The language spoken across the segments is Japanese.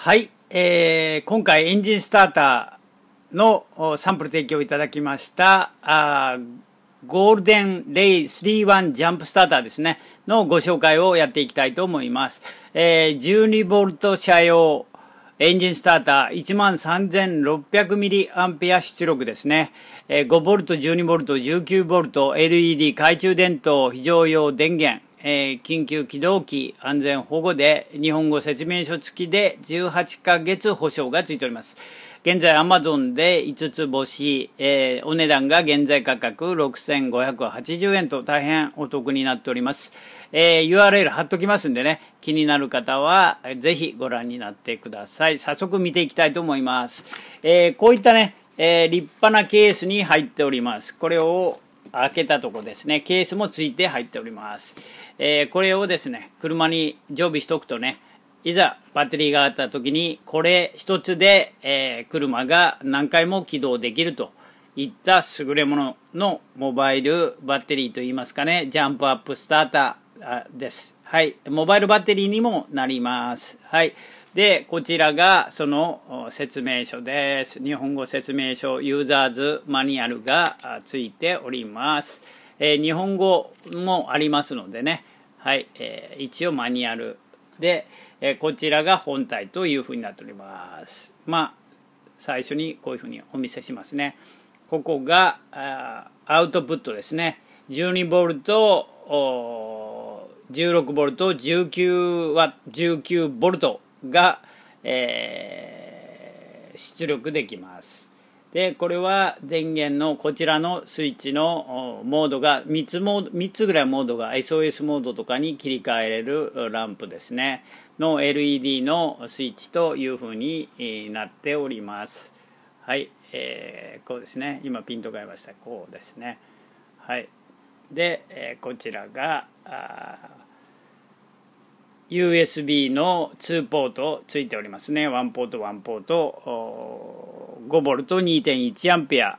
はい、えー、今回エンジンスターターのサンプル提供いただきましたあゴールデンレイ31ジャンプスターターですねのご紹介をやっていきたいと思います、えー、12V 車用エンジンスターター 13600mAh 出力ですね。5V、12V、19V、LED、懐中電灯、非常用電源、えー、緊急起動機安全保護で日本語説明書付きで18ヶ月保証がついております。現在アマゾンで5つ星、えー、お値段が現在価格6580円と大変お得になっております。えー、URL 貼っときますんでね、気になる方はぜひご覧になってください。早速見ていきたいと思います。えこういったね、え立派なケースに入っております。これを開けたとこですねケースもついて入っております、えー、これをですね車に常備しておくとねいざバッテリーがあった時にこれ一つで、えー、車が何回も起動できるといった優れもののモバイルバッテリーといいますかねジャンプアップスターターですはいモバイルバッテリーにもなりますはいで、こちらがその説明書です。日本語説明書ユーザーズマニュアルがついております。えー、日本語もありますのでね、はい、えー、一応マニュアルで、えー、こちらが本体というふうになっております。まあ、最初にこういうふうにお見せしますね。ここがアウトプットですね。12V16V19W19V が、えー、出力できます。でこれは電源のこちらのスイッチのモードが3つモード3つぐらいモードが SOS モードとかに切り替えれるランプですねの LED のスイッチというふうになっておりますはい、えー、こうですね今ピント変えいましたこうですねはいで、えー、こちらがあ USB の2ポートついておりますね1ポート1ポート 5V2.1A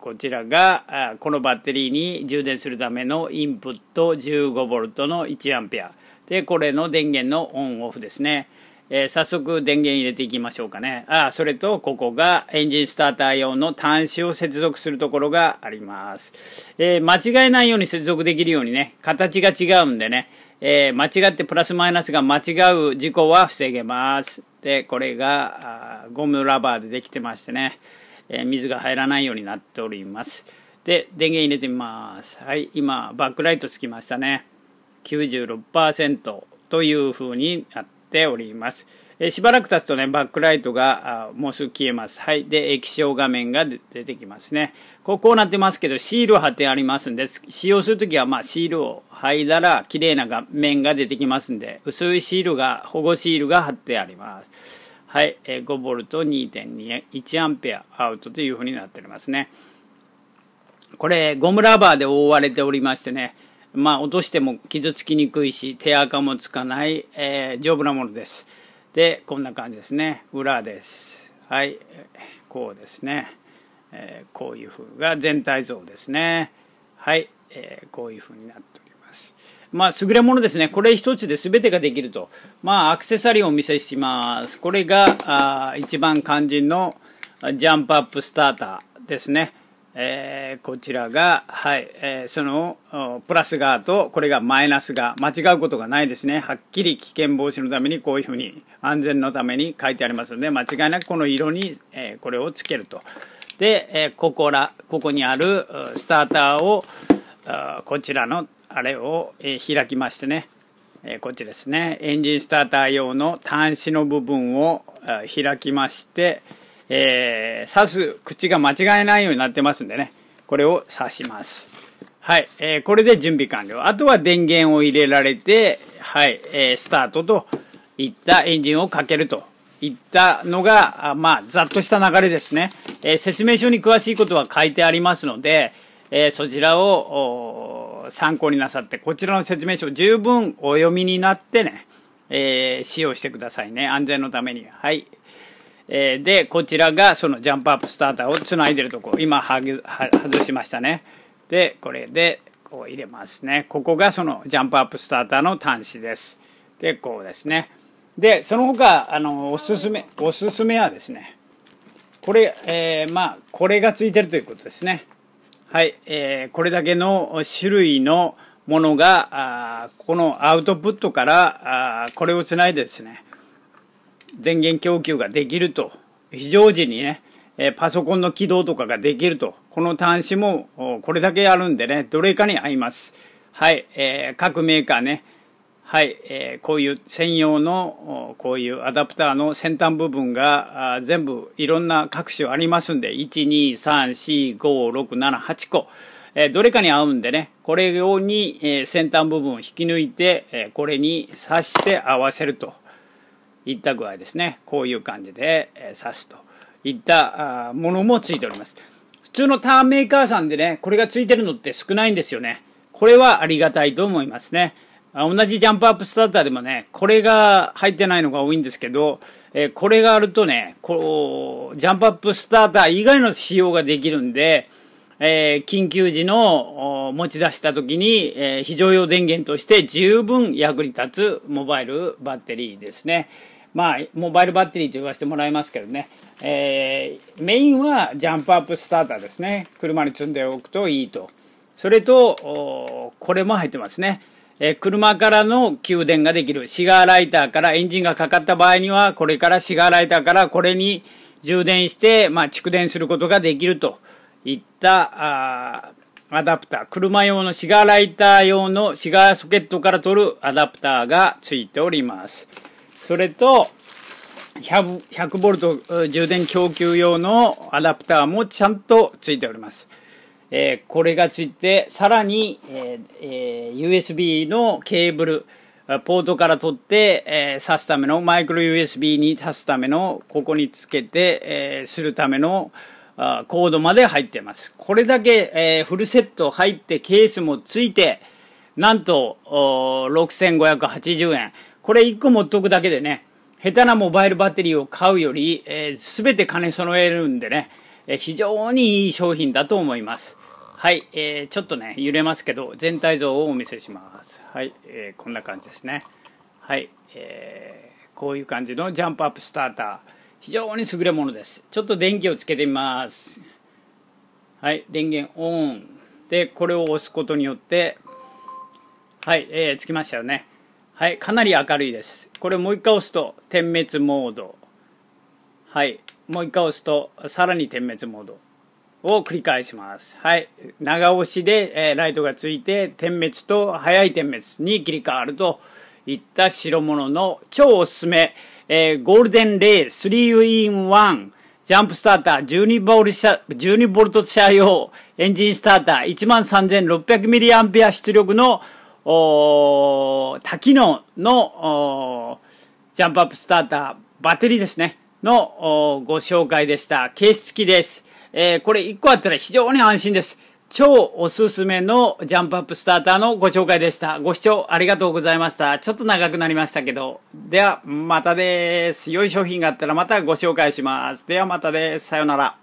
こちらがこのバッテリーに充電するためのインプット 15V の 1A でこれの電源のオンオフですねえー、早速電源入れていきましょうかね。あ、それとここがエンジンスターター用の端子を接続するところがあります。えー、間違えないように接続できるようにね、形が違うんでね、えー、間違ってプラスマイナスが間違う事故は防げます。で、これがゴムラバーでできてましてね、え水が入らないようになっております。で、電源入れてみます。はい、今、バックライトつきましたね。96%という風になってております。えしばらく経つとね、バックライトがもうすぐ消えます。はい。で、液晶画面が出てきますね。こうこうなってますけど、シール貼ってありますんで、使用するときは、まあ、シールを剥いだら、綺麗な画面が出てきますんで、薄いシールが、保護シールが貼ってあります。はい。え 5V2.21A アウトというふうになっておりますね。これ、ゴムラバーで覆われておりましてね、まあ、落としても傷つきにくいし手垢もつかない、えー、丈夫なものですでこんな感じですね裏ですはいこうですね、えー、こういう風が全体像ですねはい、えー、こういう風になっておりますまあ優れものですねこれ一つで全てができるとまあアクセサリーをお見せしますこれがあ一番肝心のジャンプアップスターターですねえー、こちらが、はい、えー、その、プラス側と、これがマイナスが、間違うことがないですね。はっきり危険防止のために、こういうふうに、安全のために書いてありますので、間違いなくこの色に、えー、これをつけると。で、えここら、ここにある、スターターを、あこちらの、あれを、え開きましてね、えこっちですね、エンジンスターター用の端子の部分を、開きまして、えー、刺す口が間違えないようになってますんでね、これを刺します。はい、えー、これで準備完了。あとは電源を入れられて、はい、えー、スタートといったエンジンをかけるといったのが、あまあ、ざっとした流れですね。えー、説明書に詳しいことは書いてありますので、えー、そちらを参考になさって、こちらの説明書十分お読みになってね、えー、使用してくださいね。安全のために。はい。えー、で、こちらがそのジャンプアップスターターをつないでるとこ、今はぐは外しましたね。で、これでこう入れますね。ここがそのジャンプアップスターターの端子です。で、こうですね。で、その他、あの、おすすめ、おすすめはですね、これ、えー、まあ、これがついてるということですね。はい、えー、これだけの種類のものが、あこのアウトプットから、あこれをつないでですね、電源供給ができると。非常時にね、えパソコンの起動とかができると。この端子もこれだけあるんでね、どれかに合います。はい、えー、各メーカーね、はい、えー、こういう専用の、こういうアダプターの先端部分が全部いろんな各種ありますんで、1、2、3、4、5、6、7、8個。えー、どれかに合うんでね、これをに、え先端部分を引き抜いて、えこれに挿して合わせると。いった具合ですねこういう感じで刺すといったものもついております普通のターンメーカーさんでねこれがついてるのって少ないんですよねこれはありがたいと思いますね同じジャンプアップスターターでもねこれが入ってないのが多いんですけどえこれがあるとねこうジャンプアップスターター以外の仕様ができるんでえー、緊急時の持ち出した時に、えー、非常用電源として十分役に立つモバイルバッテリーですね。まあ、モバイルバッテリーと言わせてもらいますけどね、えー、メインはジャンプアップスターターですね。車に積んでおくといいと。それと、これも入ってますね。えー、車からの給電ができる。シガーライターからエンジンがかかった場合には、これからシガーライターからこれに充電して、まあ、蓄電することができるといったアダプター。車用のシガーライター用のシガーソケットから取るアダプターがついております。それと、100ボルト充電供給用のアダプターもちゃんとついております。えー、これがついて、さらに、えー、USB のケーブル、ポートから取って、えー、挿すための、マイクロ USB に挿すための、ここにつけて、えー、するためのあコードまで入ってます。これだけ、えー、フルセット入ってケースもついて、なんと、6580円。これ1個持っとくだけでね、下手なモバイルバッテリーを買うより、えー、全てね揃えるんでね、えー、非常にいい商品だと思います。はい、えー、ちょっとね、揺れますけど、全体像をお見せします。はい、えー、こんな感じですね。はい、えー、こういう感じのジャンプアップスターター。非常に優れものです。ちょっと電気をつけてみます。はい、電源オン。で、これを押すことによって、はい、えー、つきましたよね。はい、かなり明るいです。これもう一回押すと点滅モード。はい、もう一回押すとさらに点滅モードを繰り返します。はい、長押しで、えライトがついて点滅と早い点滅に切り替わるといった代物の超おすすめ、えー、ゴールデンレイ 3-in-1 ジャンプスターター12ボル車、12ボルト車用エンジンスターター 13600mAh 出力のお多機能のジャンプアップスターターバッテリーですねのご紹介でした。ケース付きです。えー、これ1個あったら非常に安心です。超おすすめのジャンプアップスターターのご紹介でした。ご視聴ありがとうございました。ちょっと長くなりましたけど。では、またです。良い商品があったらまたご紹介します。ではまたです。さようなら。